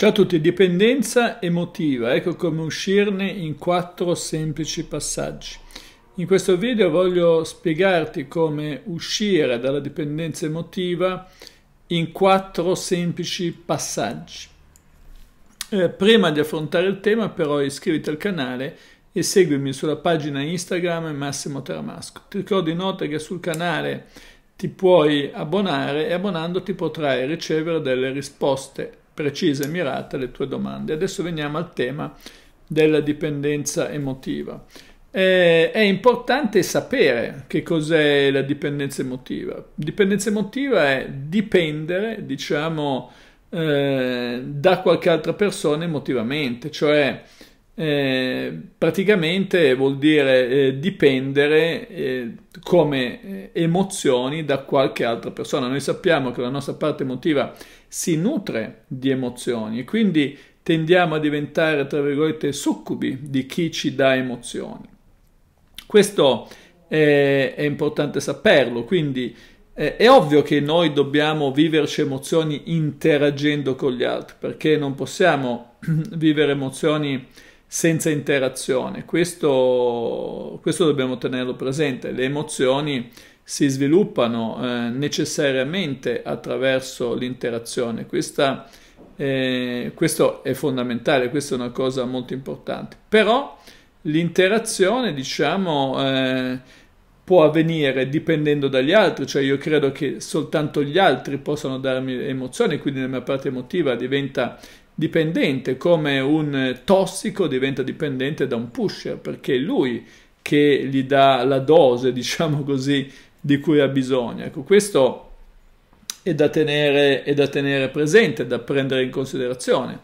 Ciao a tutti, dipendenza emotiva, ecco come uscirne in quattro semplici passaggi. In questo video voglio spiegarti come uscire dalla dipendenza emotiva in quattro semplici passaggi. Eh, prima di affrontare il tema però iscriviti al canale e seguimi sulla pagina Instagram Massimo Teramasco. Ti ricordo inoltre che sul canale ti puoi abbonare e abbonandoti potrai ricevere delle risposte precisa e mirata le tue domande. Adesso veniamo al tema della dipendenza emotiva. Eh, è importante sapere che cos'è la dipendenza emotiva. Dipendenza emotiva è dipendere, diciamo, eh, da qualche altra persona emotivamente, cioè eh, praticamente vuol dire eh, dipendere eh, come eh, emozioni da qualche altra persona. Noi sappiamo che la nostra parte emotiva si nutre di emozioni e quindi tendiamo a diventare, tra virgolette, succubi di chi ci dà emozioni. Questo è, eh, è importante saperlo, quindi eh, è ovvio che noi dobbiamo viverci emozioni interagendo con gli altri, perché non possiamo vivere emozioni senza interazione. Questo, questo, dobbiamo tenerlo presente. Le emozioni si sviluppano eh, necessariamente attraverso l'interazione. Questa, eh, questo è fondamentale, questa è una cosa molto importante. Però l'interazione, diciamo, eh, può avvenire dipendendo dagli altri, cioè io credo che soltanto gli altri possano darmi emozioni, quindi la mia parte emotiva diventa dipendente, come un tossico diventa dipendente da un pusher, perché è lui che gli dà la dose, diciamo così, di cui ha bisogno. Ecco, questo è da tenere, è da tenere presente, da prendere in considerazione.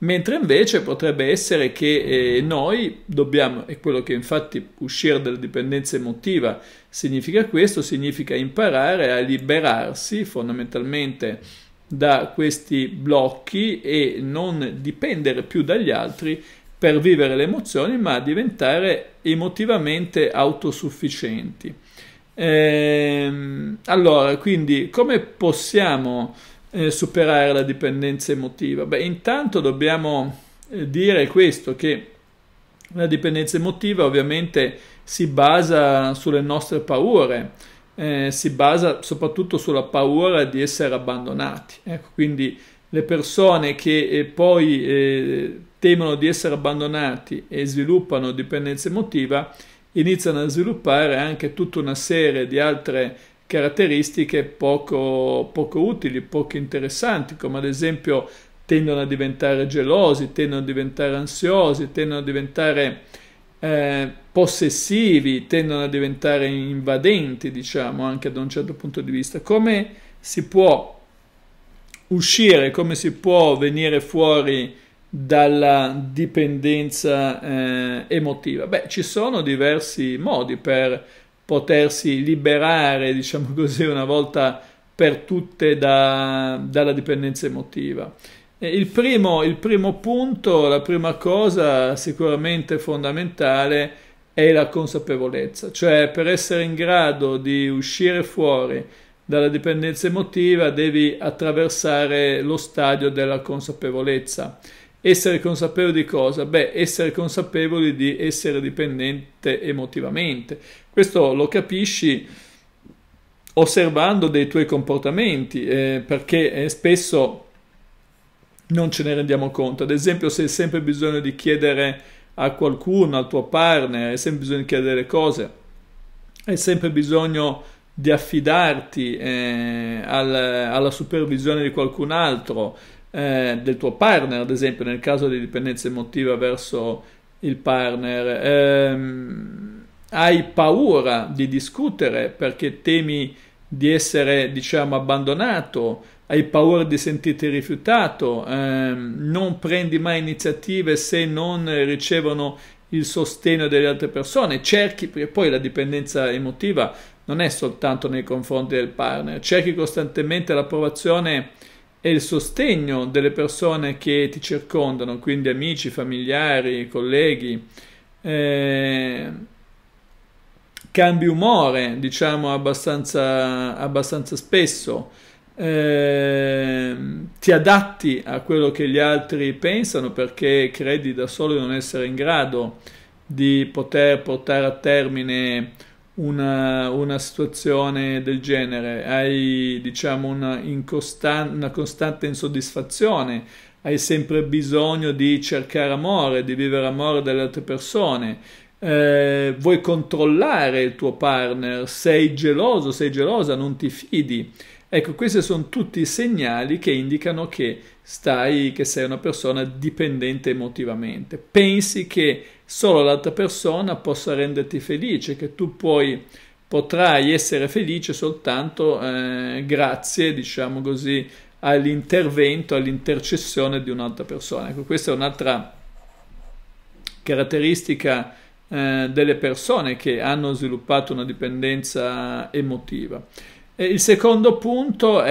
Mentre invece potrebbe essere che eh, noi dobbiamo, e quello che infatti uscire dalla dipendenza emotiva significa questo, significa imparare a liberarsi fondamentalmente da questi blocchi e non dipendere più dagli altri per vivere le emozioni, ma diventare emotivamente autosufficienti. Ehm, allora, quindi come possiamo eh, superare la dipendenza emotiva? Beh, intanto dobbiamo eh, dire questo, che la dipendenza emotiva ovviamente si basa sulle nostre paure, eh, si basa soprattutto sulla paura di essere abbandonati. Ecco, quindi le persone che eh, poi eh, temono di essere abbandonati e sviluppano dipendenza emotiva iniziano a sviluppare anche tutta una serie di altre caratteristiche poco, poco utili, poco interessanti, come ad esempio tendono a diventare gelosi, tendono a diventare ansiosi, tendono a diventare eh, possessivi, tendono a diventare invadenti, diciamo, anche da un certo punto di vista. Come si può uscire, come si può venire fuori dalla dipendenza eh, emotiva? Beh, ci sono diversi modi per potersi liberare, diciamo così, una volta per tutte da, dalla dipendenza emotiva. Il primo, il primo punto, la prima cosa sicuramente fondamentale è è la consapevolezza, cioè per essere in grado di uscire fuori dalla dipendenza emotiva devi attraversare lo stadio della consapevolezza. Essere consapevoli di cosa? Beh, essere consapevoli di essere dipendente emotivamente. Questo lo capisci osservando dei tuoi comportamenti, eh, perché eh, spesso non ce ne rendiamo conto. Ad esempio, se hai sempre bisogno di chiedere a qualcuno, al tuo partner, hai sempre bisogno di chiedere cose, hai sempre bisogno di affidarti eh, al, alla supervisione di qualcun altro, eh, del tuo partner, ad esempio, nel caso di dipendenza emotiva verso il partner. Ehm, hai paura di discutere perché temi di essere, diciamo, abbandonato hai paura di sentirti rifiutato, ehm, non prendi mai iniziative se non ricevono il sostegno delle altre persone, cerchi, perché poi la dipendenza emotiva non è soltanto nei confronti del partner, cerchi costantemente l'approvazione e il sostegno delle persone che ti circondano, quindi amici, familiari, colleghi. Eh, cambi umore, diciamo, abbastanza, abbastanza spesso eh, ti adatti a quello che gli altri pensano perché credi da solo di non essere in grado di poter portare a termine una, una situazione del genere, hai diciamo una, constan una costante insoddisfazione, hai sempre bisogno di cercare amore, di vivere amore delle altre persone, eh, vuoi controllare il tuo partner, sei geloso, sei gelosa, non ti fidi. Ecco, questi sono tutti segnali che indicano che, stai, che sei una persona dipendente emotivamente. Pensi che solo l'altra persona possa renderti felice, che tu puoi, potrai essere felice soltanto eh, grazie, diciamo così, all'intervento, all'intercessione di un'altra persona. Ecco, questa è un'altra caratteristica eh, delle persone che hanno sviluppato una dipendenza emotiva il secondo punto è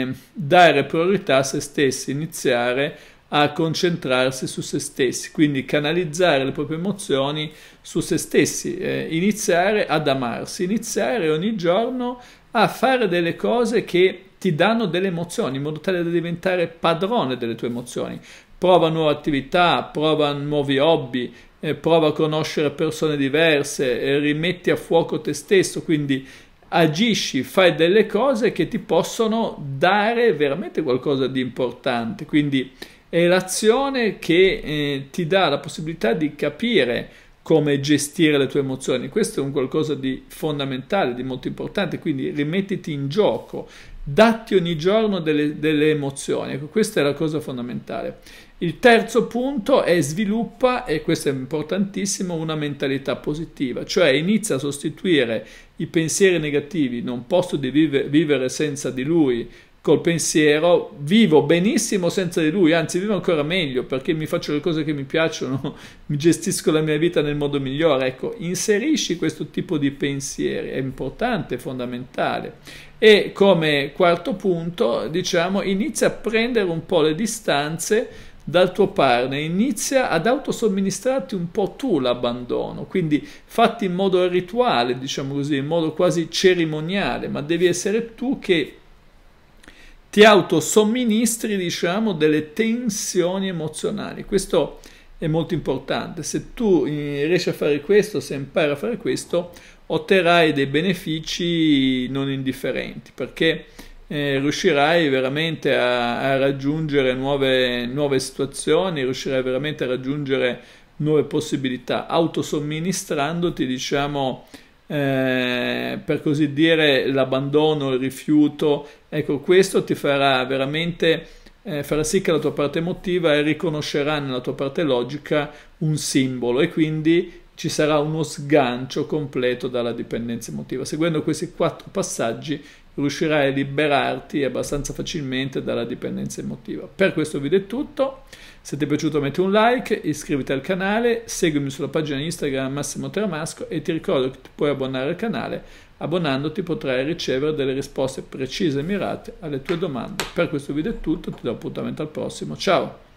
ehm, dare priorità a se stessi, iniziare a concentrarsi su se stessi, quindi canalizzare le proprie emozioni su se stessi, eh, iniziare ad amarsi, iniziare ogni giorno a fare delle cose che ti danno delle emozioni in modo tale da diventare padrone delle tue emozioni. Prova nuove attività, prova nuovi hobby, eh, prova a conoscere persone diverse, eh, rimetti a fuoco te stesso, quindi agisci, fai delle cose che ti possono dare veramente qualcosa di importante. Quindi è l'azione che eh, ti dà la possibilità di capire come gestire le tue emozioni. Questo è un qualcosa di fondamentale, di molto importante, quindi rimettiti in gioco, datti ogni giorno delle, delle emozioni, ecco, questa è la cosa fondamentale. Il terzo punto è sviluppa, e questo è importantissimo, una mentalità positiva, cioè inizia a sostituire i pensieri negativi, non posso vivere senza di lui, col pensiero, vivo benissimo senza di lui, anzi vivo ancora meglio perché mi faccio le cose che mi piacciono, mi gestisco la mia vita nel modo migliore. Ecco, inserisci questo tipo di pensieri, è importante, è fondamentale. E come quarto punto, diciamo, inizia a prendere un po' le distanze dal tuo partner, inizia ad autosomministrarti un po' tu l'abbandono, quindi fatti in modo rituale, diciamo così, in modo quasi cerimoniale, ma devi essere tu che ti autosomministri, diciamo, delle tensioni emozionali. Questo è molto importante. Se tu eh, riesci a fare questo, se impari a fare questo, otterrai dei benefici non indifferenti, perché eh, riuscirai veramente a, a raggiungere nuove, nuove situazioni, riuscirai veramente a raggiungere nuove possibilità, autosomministrandoti, diciamo, eh, per così dire, l'abbandono, il rifiuto, ecco, questo ti farà veramente eh, farà sì che la tua parte emotiva riconoscerà nella tua parte logica un simbolo e quindi ci sarà uno sgancio completo dalla dipendenza emotiva. Seguendo questi quattro passaggi riuscirai a liberarti abbastanza facilmente dalla dipendenza emotiva. Per questo video è tutto, se ti è piaciuto metti un like, iscriviti al canale, seguimi sulla pagina Instagram Massimo Termasco e ti ricordo che ti puoi abbonare al canale, abbonandoti potrai ricevere delle risposte precise e mirate alle tue domande. Per questo video è tutto, ti do appuntamento al prossimo, ciao!